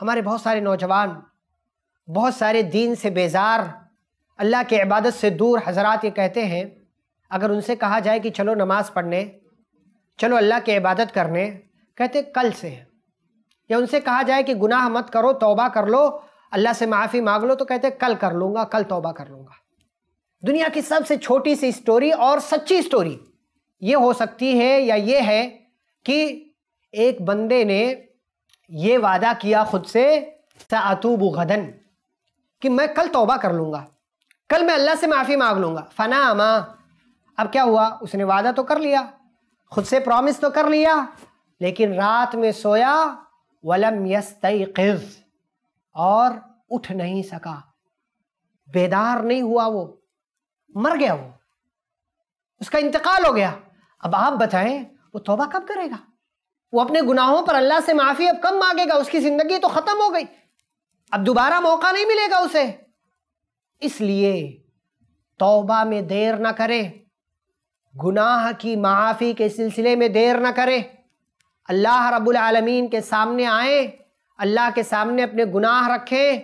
हमारे बहुत सारे नौजवान बहुत सारे दीन से बेजार अल्लाह के इबादत से दूर हजरात ये कहते हैं अगर उनसे कहा जाए कि चलो नमाज़ पढ़ने चलो अल्लाह के इबादत करने कहते कल से या उनसे कहा जाए कि गुनाह मत करो तौबा कर लो अल्लाह से माफ़ी मांग लो तो कहते कल कर लूँगा कल तौबा कर लूँगा दुनिया की सबसे छोटी सी स्टोरी और सच्ची स्टोरी ये हो सकती है या ये है कि एक बंदे ने ये वादा किया खुद से सातूब गदन कि मैं कल तोबा कर लूँगा कल मैं अल्लाह से माफ़ी मांग लूँगा फ़ना अमा अब क्या हुआ उसने वादा तो कर लिया खुद से प्रॉमिस तो कर लिया लेकिन रात में सोया वलम और उठ नहीं सका बेदार नहीं हुआ वो मर गया वो उसका इंतकाल हो गया अब आप बताएं वो तोबा कब करेगा वो अपने गुनाहों पर अल्लाह से माफ़ी अब कम मांगेगा उसकी ज़िंदगी तो ख़त्म हो गई अब दोबारा मौका नहीं मिलेगा उसे इसलिए तौबा में देर ना करे गुनाह की माफ़ी के सिलसिले में देर ना करे अल्लाह रब्बुल आलमीन के सामने आए अल्लाह के सामने अपने गुनाह रखें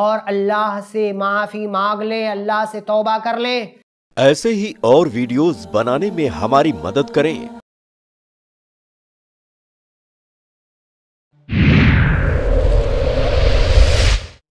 और अल्लाह से माफ़ी मांग लें अल्लाह से तौबा कर लें ऐसे ही और वीडियोस बनाने में हमारी मदद करें